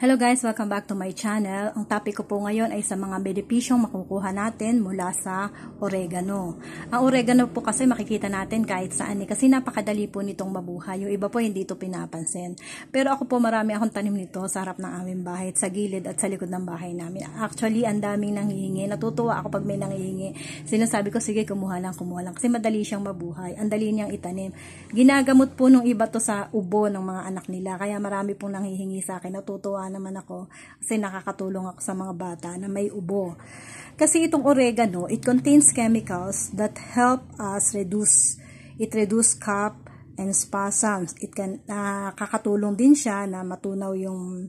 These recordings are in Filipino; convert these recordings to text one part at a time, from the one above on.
Hello guys, welcome back to my channel. Ang topic ko po ngayon ay sa mga benepisyong makukuha natin mula sa oregano. Ang oregano po kasi makikita natin kahit saan eh, kasi napakadali po nitong mabuhay. Yung iba po hindi ito pinapansin. Pero ako po marami akong tanim nito sa harap ng aming bahay, sa gilid at sa likod ng bahay namin. Actually, ang daming nanghihingi. Natutuwa ako pag may nanghihingi. Sinasabi ko, sige kumuha lang, kumuha lang. Kasi madali siyang mabuhay. Ang dali niyang itanim. Ginagamot po nung iba to sa ubo ng mga anak nila. Kaya marami pong nanghihingi sa akin. Natutuwa naman ako kasi nakakatulong ako sa mga bata na may ubo. Kasi itong oregano, it contains chemicals that help us reduce, it reduce cough and spasms. It can, nakakatulong uh, din siya na matunaw yung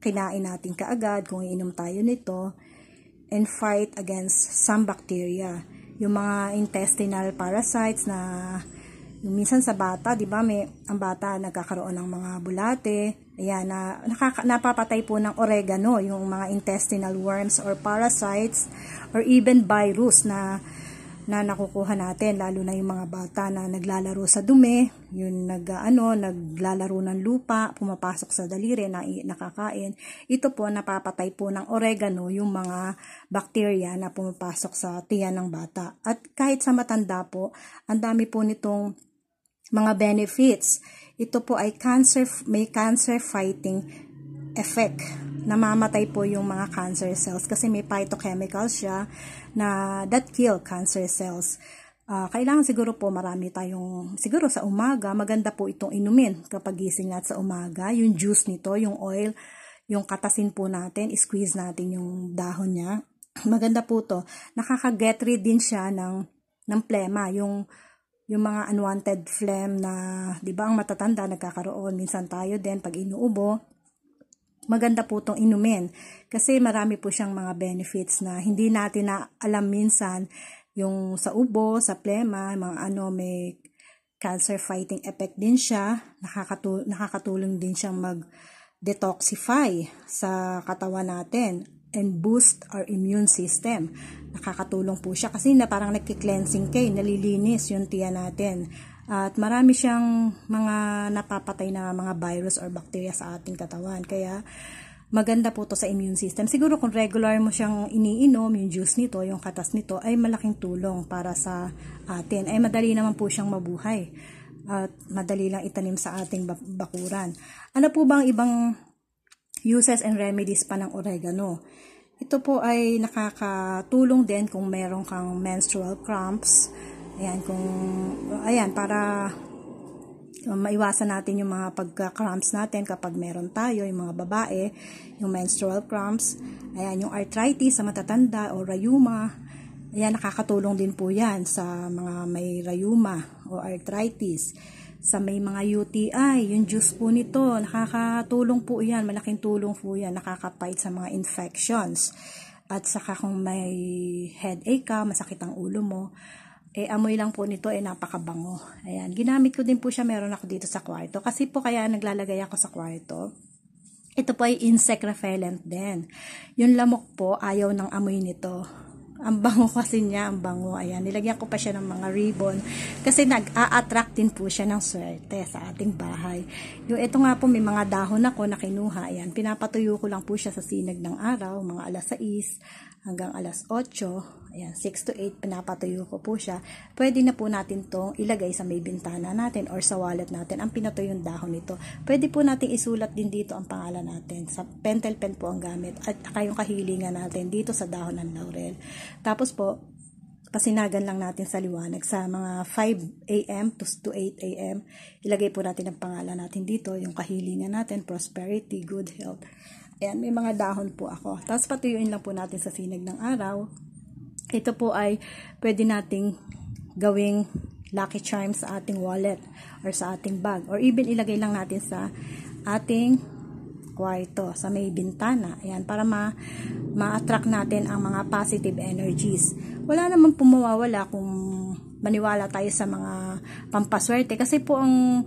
kinain natin kaagad kung iinom tayo nito and fight against some bacteria. Yung mga intestinal parasites na yung minsan sa bata, 'di ba, may ang bata nagkakaroon ng mga bulate. Ayan, na nakaka, napapatay po ng oregano yung mga intestinal worms or parasites or even virus na na nakukuha natin lalo na yung mga bata na naglalaro sa dumi, yung nag ano, naglalaro ng lupa, pumapasok sa daliri na nakakain. Ito po napapatay po ng oregano yung mga bacteria na pumapasok sa tiyan ng bata. At kahit sa matanda po, ang dami po nitong mga benefits, ito po ay cancer, may cancer fighting effect. Namamatay po yung mga cancer cells kasi may phytochemical siya na that kill cancer cells. Uh, kailangan siguro po marami tayong, siguro sa umaga, maganda po itong inumin kapag gising at sa umaga. Yung juice nito, yung oil, yung katasin po natin, squeeze natin yung dahon niya. Maganda po to. Nakaka-get rid din siya ng, ng plema, yung yung mga unwanted phlegm na, di ba, ang matatanda nagkakaroon. Minsan tayo din pag inuubo, maganda po itong inumin. Kasi marami po siyang mga benefits na hindi natin na alam minsan yung sa ubo, sa plema, mga ano, may cancer fighting effect din siya. Nakakatul- nakakatulong din siyang mag detoxify sa katawan natin and boost our immune system. Nakakatulong po siya kasi na parang nagki-cleansing kay, nalilinis yung tiyan natin. At marami siyang mga napapatay na mga virus or bacteria sa ating katawan. Kaya maganda po to sa immune system. Siguro kung regular mo siyang iniinom, yung juice nito, yung katas nito, ay malaking tulong para sa atin. Ay madali naman po siyang mabuhay at madali lang itanim sa ating bakuran. Ano po bang ibang uses and remedies pa ng oregano. Ito po ay nakakatulong din kung meron kang menstrual cramps. Ayan, kung, ayan, para maiwasan natin yung mga pagka-cramps natin kapag meron tayo, yung mga babae, yung menstrual cramps, ayan, yung arthritis sa matatanda o rayuma, ayan, nakakatulong din po yan sa mga may rayuma o arthritis sa may mga UTI, yung juice po nito, nakakatulong po yan, malaking tulong po yan, nakakapait sa mga infections. At saka kung may headache ka, masakit ang ulo mo, eh amoy lang po nito eh napakabango. Ayan, ginamit ko din po siya, meron ako dito sa kwarto. Kasi po kaya naglalagay ako sa kwarto. Ito po ay insect repellent din. Yung lamok po, ayaw ng amoy nito. Ang bango kasi niya, ang bango. Ayan, nilagyan ko pa siya ng mga ribbon kasi nag-a-attract din po siya ng swerte sa ating bahay. Yung ito nga po, may mga dahon ako na kinuha. Ayan, pinapatuyo ko lang po siya sa sinag ng araw, mga alas 6 hanggang alas 8. Ayan, 6 to 8, pinapatuyo ko po siya. Pwede na po natin tong ilagay sa may bintana natin or sa wallet natin. Ang pinatuyong dahon nito. Pwede po natin isulat din dito ang pangalan natin. Sa pentel pen po ang gamit at kayong kahilingan natin dito sa dahon ng laurel. Tapos po, pasinagan lang natin sa liwanag sa mga 5 a.m. to 8 a.m. Ilagay po natin ang pangalan natin dito, yung kahilingan natin, prosperity, good health. Ayan, may mga dahon po ako. Tapos patuyuin lang po natin sa sinag ng araw. Ito po ay pwede nating gawing lucky charm sa ating wallet or sa ating bag or even ilagay lang natin sa ating kwarto sa may bintana. Ayan, para ma ma-attract natin ang mga positive energies. Wala namang pumawawala kung maniwala tayo sa mga pampaswerte kasi po ang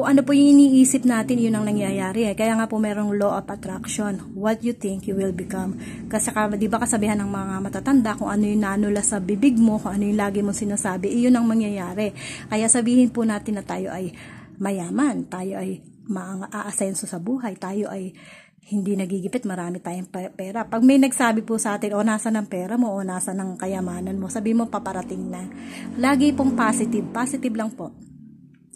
kung ano po yung iniisip natin, yun ang nangyayari. Eh. Kaya nga po merong law of attraction. What you think, you will become. Kasi di ba kasabihan ng mga matatanda, kung ano yung nanula sa bibig mo, kung ano yung lagi mong sinasabi, iyon ang mangyayari. Kaya sabihin po natin na tayo ay mayaman, tayo ay maaasenso sa buhay, tayo ay hindi nagigipit, marami tayong pera. Pag may nagsabi po sa atin, o nasa ng pera mo, o nasa ng kayamanan mo, sabi mo paparating na. Lagi pong positive, positive lang po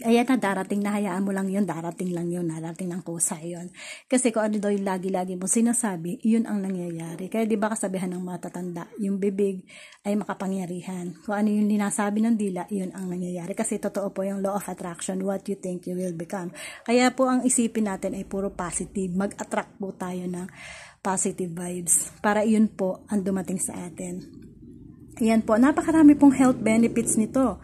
ayan na, darating na, hayaan mo lang yun, darating lang yun, darating ng kusa yun. Kasi kung ano daw yung lagi-lagi mo sinasabi, yun ang nangyayari. Kaya di ba kasabihan ng matatanda, yung bibig ay makapangyarihan. Kung ano yung ninasabi ng dila, yun ang nangyayari. Kasi totoo po yung law of attraction, what you think you will become. Kaya po ang isipin natin ay puro positive. Mag-attract po tayo ng positive vibes para yun po ang dumating sa atin. Ayan po, napakarami pong health benefits nito.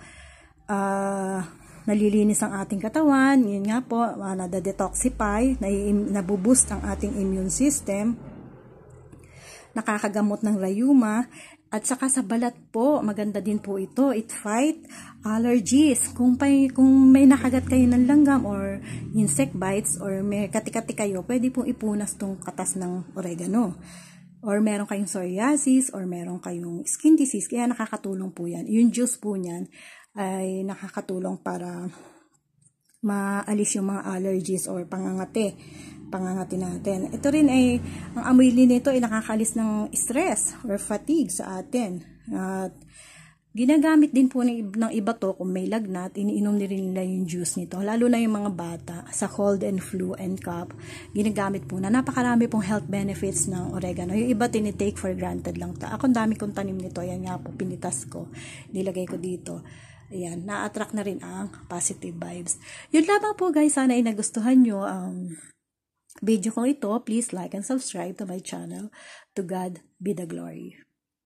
Ah... Uh, nalilinis ang ating katawan, yun nga po, uh, nadadetoxify, nabuboost ang ating immune system, nakakagamot ng rayuma, at saka sa balat po, maganda din po ito. It fight allergies. Kung, pay, kung may nakagat kayo ng langgam or insect bites or may katikati kayo, pwede pong ipunas tong katas ng oregano. Or meron kayong psoriasis or meron kayong skin disease. Kaya nakakatulong po yan. Yung juice po niyan, ay nakakatulong para maalis yung mga allergies or pangangati pangangati natin. Ito rin ay, ang amoy nito ay nakakalis ng stress or fatigue sa atin. At ginagamit din po ng iba to kung may lagnat, iniinom din nila yung juice nito. Lalo na yung mga bata sa cold and flu and cough, ginagamit po na napakarami pong health benefits ng oregano. Yung iba tinitake for granted lang. to. Ako dami kong tanim nito, yan nga po, pinitas ko, nilagay ko dito. Ayan, na-attract na rin ang positive vibes. Yun lamang po guys, sana ay nagustuhan nyo ang video kong ito. Please like and subscribe to my channel. To God be the glory.